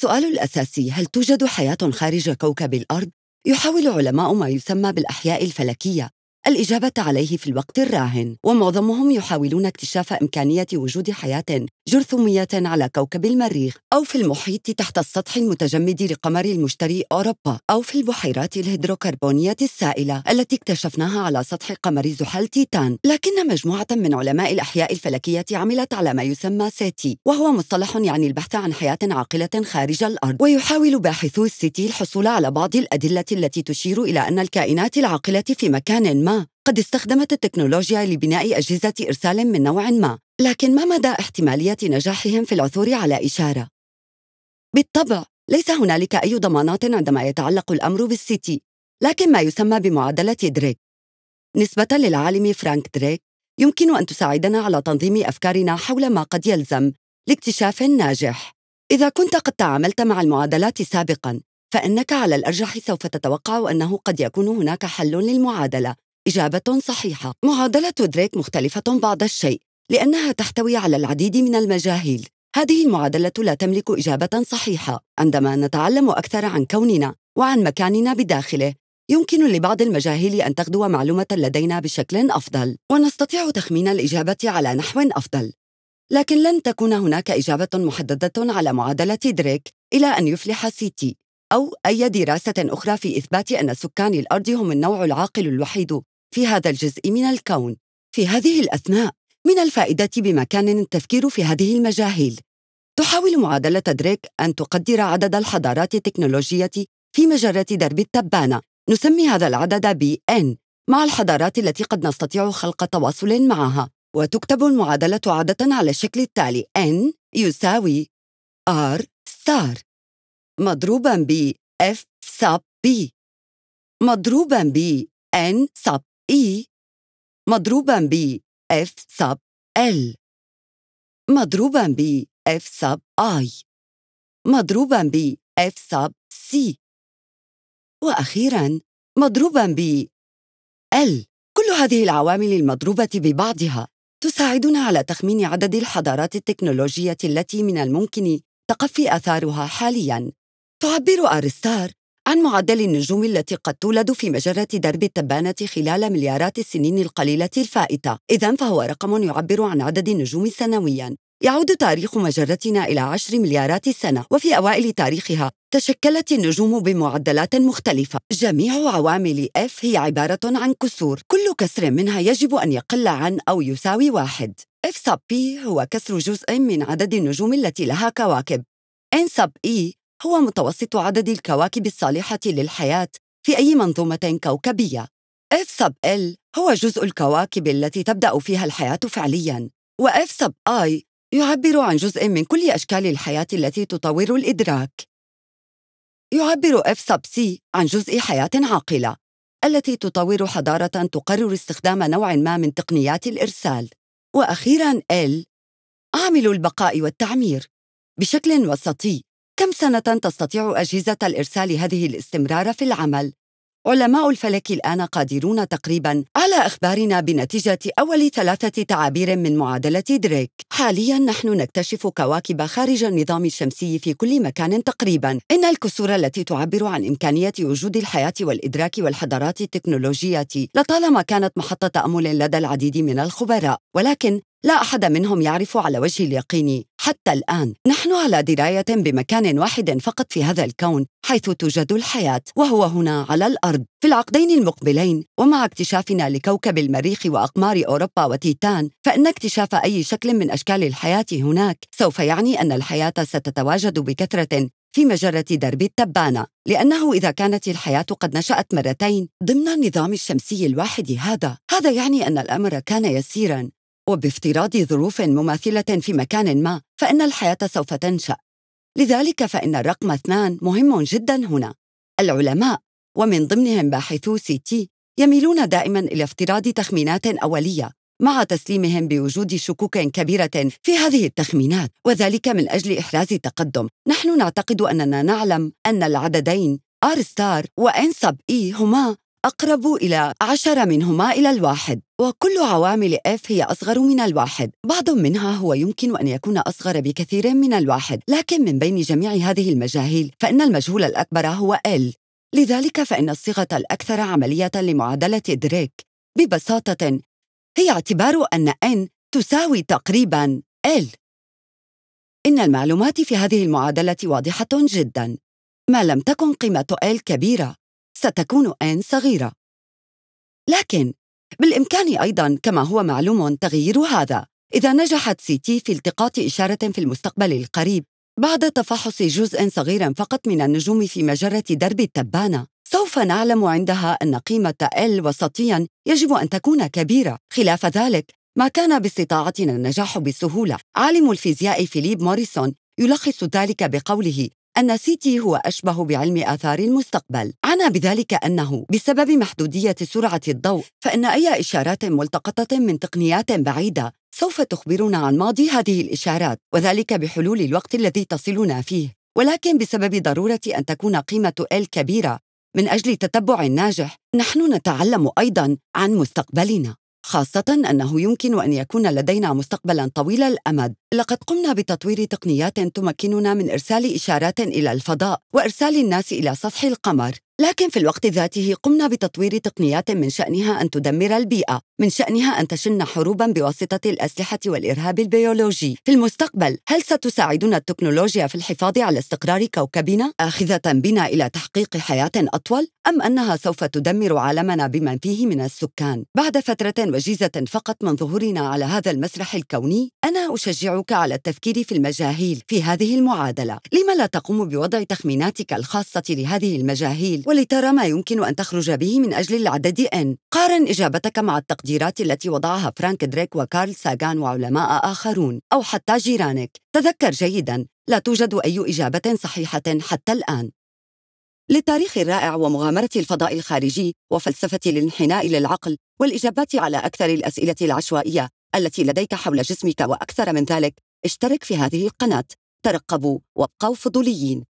السؤال الأساسي هل توجد حياة خارج كوكب الأرض؟ يحاول علماء ما يسمى بالأحياء الفلكية الإجابة عليه في الوقت الراهن ومعظمهم يحاولون اكتشاف إمكانية وجود حياة جرثومية على كوكب المريخ أو في المحيط تحت السطح المتجمد لقمر المشتري أوروبا أو في البحيرات الهيدروكربونية السائلة التي اكتشفناها على سطح قمر زحل تيتان لكن مجموعة من علماء الأحياء الفلكية عملت على ما يسمى سيتي وهو مصطلح يعني البحث عن حياة عاقلة خارج الأرض ويحاول باحثو السيتي الحصول على بعض الأدلة التي تشير إلى أن الكائنات العاقلة في مكان ما قد استخدمت التكنولوجيا لبناء أجهزة إرسال من نوع ما، لكن ما مدى احتمالية نجاحهم في العثور على إشارة؟ بالطبع، ليس هنالك أي ضمانات عندما يتعلق الأمر بالسيتي، لكن ما يسمى بمعادلة دريك. نسبة للعالم فرانك دريك، يمكن أن تساعدنا على تنظيم أفكارنا حول ما قد يلزم لاكتشاف ناجح. إذا كنت قد تعاملت مع المعادلات سابقاً، فإنك على الأرجح سوف تتوقع أنه قد يكون هناك حل للمعادلة إجابة صحيحة معادلة دريك مختلفة بعض الشيء لأنها تحتوي على العديد من المجاهيل هذه المعادلة لا تملك إجابة صحيحة عندما نتعلم أكثر عن كوننا وعن مكاننا بداخله يمكن لبعض المجاهيل أن تغدو معلومة لدينا بشكل أفضل ونستطيع تخمين الإجابة على نحو أفضل لكن لن تكون هناك إجابة محددة على معادلة دريك إلى أن يفلح سيتي أو أي دراسة أخرى في إثبات أن سكان الأرض هم النوع العاقل الوحيد في هذا الجزء من الكون في هذه الأثناء من الفائدة بمكان التفكير في هذه المجاهيل تحاول معادلة دريك أن تقدر عدد الحضارات التكنولوجية في مجرة درب التبانة نسمي هذا العدد ب N مع الحضارات التي قد نستطيع خلق تواصل معها وتكتب المعادلة عادة على الشكل التالي N يساوي R ستار مضروبا ب F sub B مضروبا ب N sub E مضروبا ب F sub L مضروبا ب F sub I مضروبا ب F sub C وأخيرا مضروبا ب L كل هذه العوامل المضروبة ببعضها تساعدنا على تخمين عدد الحضارات التكنولوجية التي من الممكن تقفي آثارها حالياً. تعبر أرستار عن معدل النجوم التي قد تولد في مجرة درب التبانة خلال مليارات السنين القليلة الفائتة إذا فهو رقم يعبر عن عدد النجوم سنويا يعود تاريخ مجرتنا إلى عشر مليارات سنة وفي أوائل تاريخها تشكلت النجوم بمعدلات مختلفة جميع عوامل F هي عبارة عن كسور كل كسر منها يجب أن يقل عن أو يساوي واحد F sub P هو كسر جزء من عدد النجوم التي لها كواكب N sub E هو متوسط عدد الكواكب الصالحة للحياة في أي منظومة كوكبية. F sub L هو جزء الكواكب التي تبدأ فيها الحياة فعلياً، و F sub I يعبر عن جزء من كل أشكال الحياة التي تطور الإدراك. يعبر F sub C عن جزء حياة عاقلة، التي تطور حضارة تقرر استخدام نوع ما من تقنيات الإرسال. وأخيراً L عامل البقاء والتعمير بشكل وسطي كم سنة تستطيع أجهزة الإرسال هذه الاستمرار في العمل؟ علماء الفلك الآن قادرون تقريباً على إخبارنا بنتيجة أول ثلاثة تعابير من معادلة دريك. حالياً نحن نكتشف كواكب خارج النظام الشمسي في كل مكان تقريباً. إن الكسور التي تعبر عن إمكانية وجود الحياة والإدراك والحضارات التكنولوجية لطالما كانت محطة تأمل لدى العديد من الخبراء، ولكن لا أحد منهم يعرف على وجه اليقين حتى الآن نحن على دراية بمكان واحد فقط في هذا الكون حيث توجد الحياة وهو هنا على الأرض في العقدين المقبلين ومع اكتشافنا لكوكب المريخ وأقمار أوروبا وتيتان فإن اكتشاف أي شكل من أشكال الحياة هناك سوف يعني أن الحياة ستتواجد بكثرة في مجرة درب التبانة لأنه إذا كانت الحياة قد نشأت مرتين ضمن النظام الشمسي الواحد هذا هذا يعني أن الأمر كان يسيرا وبافتراض ظروف مماثلة في مكان ما فإن الحياة سوف تنشأ لذلك فإن الرقم اثنان مهم جدا هنا العلماء ومن ضمنهم باحثو سي تي يميلون دائما إلى افتراض تخمينات أولية مع تسليمهم بوجود شكوك كبيرة في هذه التخمينات وذلك من أجل إحراز التقدم نحن نعتقد أننا نعلم أن العددين R star و N sub E هما أقرب إلى عشرة منهما إلى الواحد وكل عوامل F هي أصغر من الواحد بعض منها هو يمكن أن يكون أصغر بكثير من الواحد لكن من بين جميع هذه المجاهيل فإن المجهول الأكبر هو L لذلك فإن الصيغة الأكثر عملية لمعادلة دريك ببساطة هي اعتبار أن N تساوي تقريباً L إن المعلومات في هذه المعادلة واضحة جداً ما لم تكن قيمة L كبيرة ستكون آن صغيرة لكن بالإمكان أيضا كما هو معلوم تغيير هذا إذا نجحت سيتي في التقاط إشارة في المستقبل القريب بعد تفحص جزء صغير فقط من النجوم في مجرة درب التبانة سوف نعلم عندها أن قيمة L وسطيا يجب أن تكون كبيرة خلاف ذلك ما كان باستطاعتنا النجاح بسهولة عالم الفيزياء فيليب موريسون يلخص ذلك بقوله أن سيتي هو أشبه بعلم آثار المستقبل بذلك أنه بسبب محدودية سرعة الضوء فإن أي إشارات ملتقطة من تقنيات بعيدة سوف تخبرنا عن ماضي هذه الإشارات وذلك بحلول الوقت الذي تصلنا فيه ولكن بسبب ضرورة أن تكون قيمة L كبيرة من أجل تتبع ناجح نحن نتعلم أيضا عن مستقبلنا خاصة أنه يمكن أن يكون لدينا مستقبلا طويل الأمد لقد قمنا بتطوير تقنيات تمكننا من إرسال إشارات إلى الفضاء وإرسال الناس إلى سطح القمر لكن في الوقت ذاته قمنا بتطوير تقنيات من شأنها أن تدمر البيئة، من شأنها أن تشن حروبا بواسطة الأسلحة والإرهاب البيولوجي. في المستقبل، هل ستساعدنا التكنولوجيا في الحفاظ على استقرار كوكبنا، آخذة بنا إلى تحقيق حياة أطول؟ أم أنها سوف تدمر عالمنا بمن فيه من السكان بعد فترة وجيزة فقط من ظهورنا على هذا المسرح الكوني أنا أشجعك على التفكير في المجاهيل في هذه المعادلة لما لا تقوم بوضع تخميناتك الخاصة لهذه المجاهيل ولترى ما يمكن أن تخرج به من أجل العدد N قارن إجابتك مع التقديرات التي وضعها فرانك دريك وكارل ساغان وعلماء آخرون أو حتى جيرانك تذكر جيدا لا توجد أي إجابة صحيحة حتى الآن للتاريخ الرائع ومغامرة الفضاء الخارجي وفلسفة الانحناء للعقل والإجابات على أكثر الأسئلة العشوائية التي لديك حول جسمك وأكثر من ذلك اشترك في هذه القناة ترقبوا وابقوا فضوليين